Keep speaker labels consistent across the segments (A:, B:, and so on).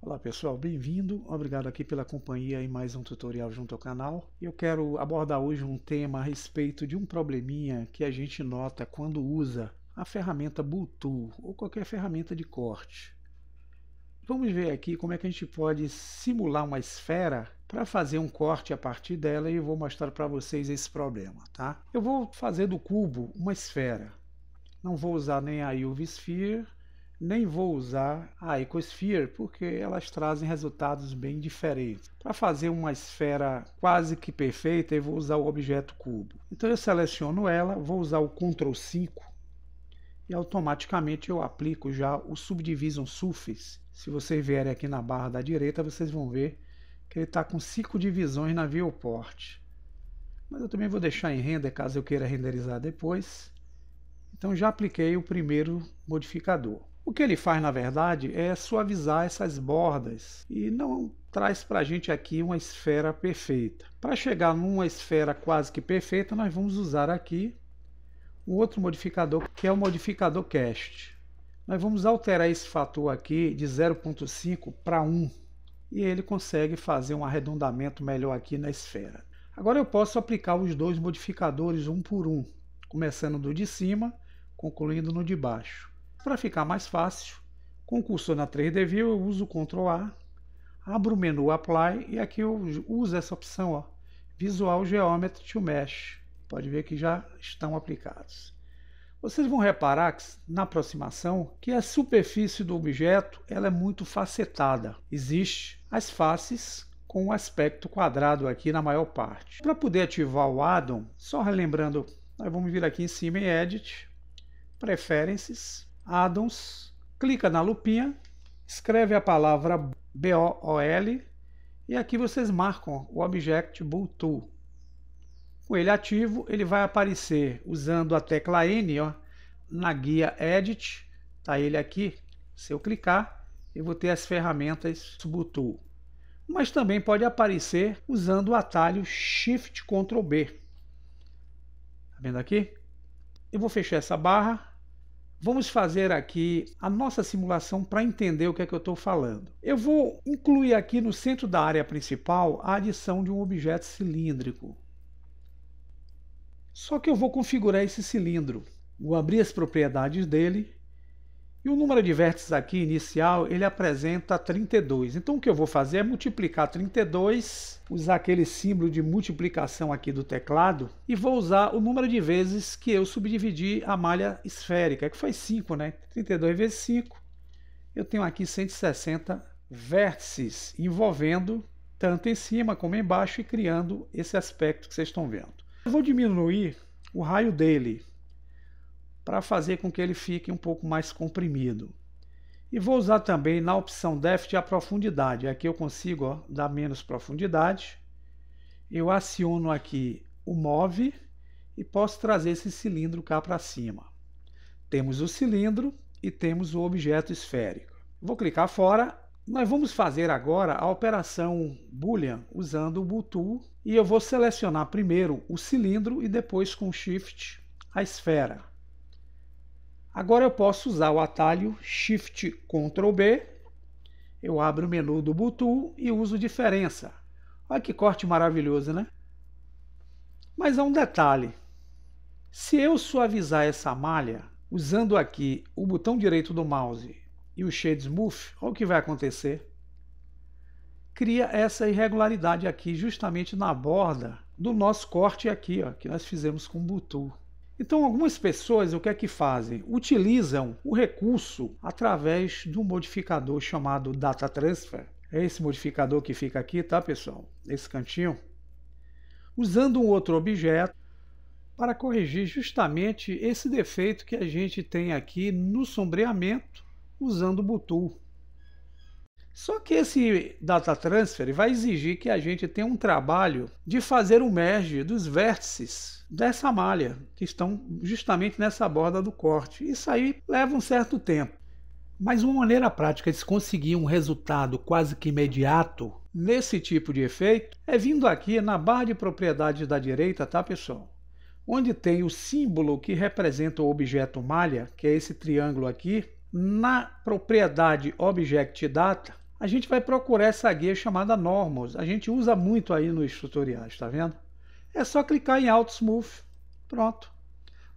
A: Olá pessoal, bem-vindo, obrigado aqui pela companhia e mais um tutorial junto ao canal. Eu quero abordar hoje um tema a respeito de um probleminha que a gente nota quando usa a ferramenta Bluetooth ou qualquer ferramenta de corte. Vamos ver aqui como é que a gente pode simular uma esfera para fazer um corte a partir dela e eu vou mostrar para vocês esse problema, tá? Eu vou fazer do cubo uma esfera. Não vou usar nem a UV Sphere, nem vou usar a Ecosphere porque elas trazem resultados bem diferentes. Para fazer uma esfera quase que perfeita, eu vou usar o objeto cubo. Então eu seleciono ela, vou usar o Ctrl 5 e automaticamente eu aplico já o Subdivision Surface. Se vocês vierem aqui na barra da direita, vocês vão ver que ele está com cinco divisões na viewport. Mas eu também vou deixar em render caso eu queira renderizar depois. Então já apliquei o primeiro modificador. O que ele faz, na verdade, é suavizar essas bordas e não traz para a gente aqui uma esfera perfeita. Para chegar numa esfera quase que perfeita, nós vamos usar aqui um outro modificador, que é o modificador cast. Nós vamos alterar esse fator aqui de 0.5 para 1 e ele consegue fazer um arredondamento melhor aqui na esfera. Agora eu posso aplicar os dois modificadores um por um, começando do de cima, concluindo no de baixo. Para ficar mais fácil, com o cursor na 3D View, eu uso o Ctrl A, abro o menu Apply e aqui eu uso essa opção, ó, Visual Geometry to Mesh. Pode ver que já estão aplicados. Vocês vão reparar que, na aproximação que a superfície do objeto ela é muito facetada. Existem as faces com o um aspecto quadrado aqui na maior parte. Para poder ativar o addon, só relembrando, nós vamos vir aqui em cima em Edit, Preferences, addons, clica na lupinha, escreve a palavra BOOL e aqui vocês marcam o Object Bool Tool. Com ele ativo, ele vai aparecer usando a tecla N ó, na guia Edit, tá ele aqui. Se eu clicar, eu vou ter as ferramentas tool. Mas também pode aparecer usando o atalho Shift Ctrl B. Tá vendo aqui? Eu vou fechar essa barra, Vamos fazer aqui a nossa simulação para entender o que é que eu estou falando. Eu vou incluir aqui no centro da área principal a adição de um objeto cilíndrico. Só que eu vou configurar esse cilindro. Vou abrir as propriedades dele e o número de vértices aqui inicial, ele apresenta 32. Então o que eu vou fazer é multiplicar 32, usar aquele símbolo de multiplicação aqui do teclado e vou usar o número de vezes que eu subdividi a malha esférica, que foi 5, né? 32 vezes 5. Eu tenho aqui 160 vértices envolvendo tanto em cima como embaixo e criando esse aspecto que vocês estão vendo. Eu vou diminuir o raio dele para fazer com que ele fique um pouco mais comprimido. E vou usar também na opção Deft a profundidade. Aqui eu consigo ó, dar menos profundidade. Eu aciono aqui o Move e posso trazer esse cilindro cá para cima. Temos o cilindro e temos o objeto esférico. Vou clicar fora. Nós vamos fazer agora a operação Boolean usando o Bool e eu vou selecionar primeiro o cilindro e depois com Shift a esfera. Agora eu posso usar o atalho Shift Ctrl B, eu abro o menu do Butool e uso diferença. Olha que corte maravilhoso, né? Mas há um detalhe. Se eu suavizar essa malha, usando aqui o botão direito do mouse e o Shade Smooth, olha o que vai acontecer. Cria essa irregularidade aqui justamente na borda do nosso corte aqui, ó, que nós fizemos com o Bluetooth. Então, algumas pessoas o que é que fazem? Utilizam o recurso através do modificador chamado Data Transfer. É esse modificador que fica aqui, tá, pessoal? Nesse cantinho. Usando um outro objeto para corrigir justamente esse defeito que a gente tem aqui no sombreamento usando o Bluetooth. Só que esse data transfer vai exigir que a gente tenha um trabalho de fazer o merge dos vértices dessa malha que estão justamente nessa borda do corte. Isso aí leva um certo tempo. Mas uma maneira prática de se conseguir um resultado quase que imediato nesse tipo de efeito é vindo aqui na barra de propriedades da direita, tá pessoal? Onde tem o símbolo que representa o objeto malha, que é esse triângulo aqui, na propriedade Object Data, a gente vai procurar essa guia chamada Normals. A gente usa muito aí nos tutoriais, tá vendo? É só clicar em Auto Smooth. Pronto.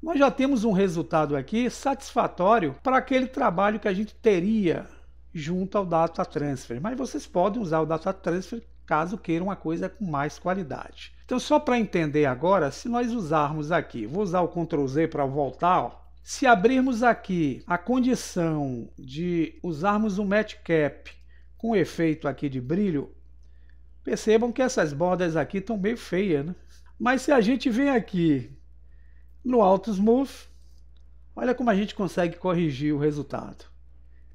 A: Nós já temos um resultado aqui satisfatório para aquele trabalho que a gente teria junto ao Data Transfer. Mas vocês podem usar o Data Transfer caso queiram uma coisa com mais qualidade. Então, só para entender agora, se nós usarmos aqui, vou usar o Ctrl Z para voltar, ó. se abrirmos aqui a condição de usarmos o um match cap com efeito aqui de brilho, percebam que essas bordas aqui estão meio feias, né? Mas se a gente vem aqui no Auto Smooth, olha como a gente consegue corrigir o resultado.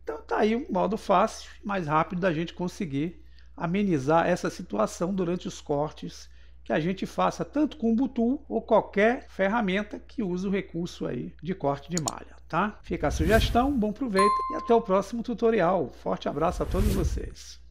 A: Então tá aí um modo fácil, mais rápido da gente conseguir amenizar essa situação durante os cortes que a gente faça tanto com o Butu ou qualquer ferramenta que use o recurso aí de corte de malha, tá? Fica a sugestão, bom proveito e até o próximo tutorial. Forte abraço a todos vocês.